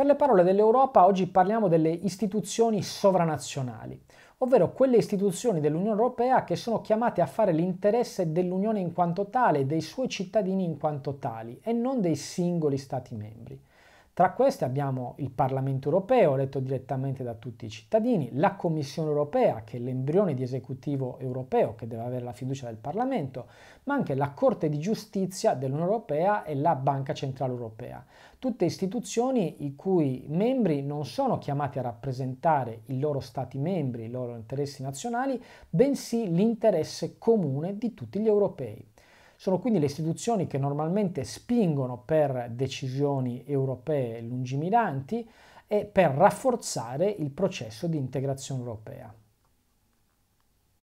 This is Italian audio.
Per le parole dell'Europa oggi parliamo delle istituzioni sovranazionali, ovvero quelle istituzioni dell'Unione Europea che sono chiamate a fare l'interesse dell'Unione in quanto tale, dei suoi cittadini in quanto tali e non dei singoli Stati membri. Tra queste abbiamo il Parlamento europeo, eletto direttamente da tutti i cittadini, la Commissione europea, che è l'embrione di esecutivo europeo, che deve avere la fiducia del Parlamento, ma anche la Corte di giustizia dell'Unione europea e la Banca centrale europea. Tutte istituzioni i cui membri non sono chiamati a rappresentare i loro stati membri, i loro interessi nazionali, bensì l'interesse comune di tutti gli europei. Sono quindi le istituzioni che normalmente spingono per decisioni europee lungimiranti e per rafforzare il processo di integrazione europea.